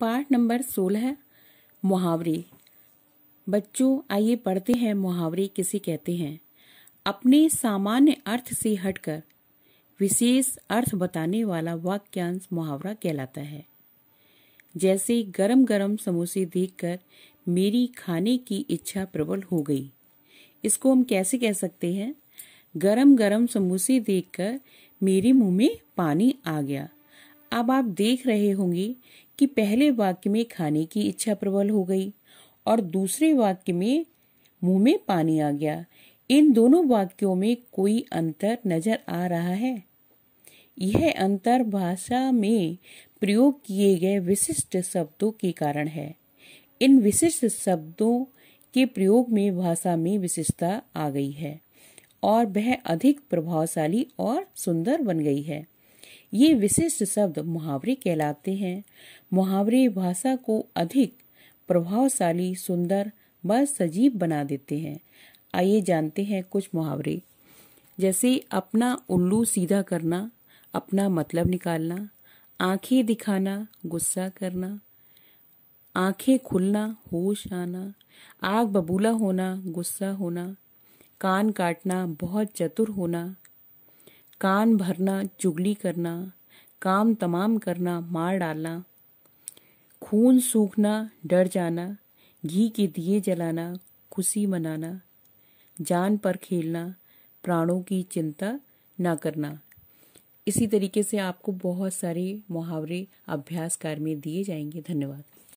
पाठ नंबर सोलह मुहावरे बच्चों आइए पढ़ते हैं मुहावरे किसे कहते हैं अपने सामान्य अर्थ से हटकर विशेष अर्थ बताने वाला वाक्यांश मुहावरा कहलाता है जैसे गरम गरम समोसे देखकर मेरी खाने की इच्छा प्रबल हो गई इसको हम कैसे कह सकते हैं गरम गरम समोसे देखकर मेरे मुंह में पानी आ गया अब आप देख रहे होंगे कि पहले वाक्य में खाने की इच्छा प्रबल हो गई और दूसरे वाक्य में मुंह में पानी आ गया इन दोनों वाक्यों में कोई अंतर नजर आ रहा है यह अंतर भाषा में प्रयोग किए गए विशिष्ट शब्दों के कारण है इन विशिष्ट शब्दों के प्रयोग में भाषा में विशिष्टता आ गई है और वह अधिक प्रभावशाली और सुंदर बन गई है ये विशिष्ट शब्द मुहावरे कहलाते हैं मुहावरे भाषा को अधिक प्रभावशाली सुंदर व सजीव बना देते हैं आइए जानते हैं कुछ मुहावरे जैसे अपना उल्लू सीधा करना अपना मतलब निकालना आंखें दिखाना गुस्सा करना आंखें खुलना होश आना आग बबूला होना गुस्सा होना कान काटना बहुत चतुर होना कान भरना चुगली करना काम तमाम करना मार डालना खून सूखना डर जाना घी के दिए जलाना खुशी मनाना जान पर खेलना प्राणों की चिंता ना करना इसी तरीके से आपको बहुत सारे मुहावरे अभ्यास कार्य में दिए जाएंगे धन्यवाद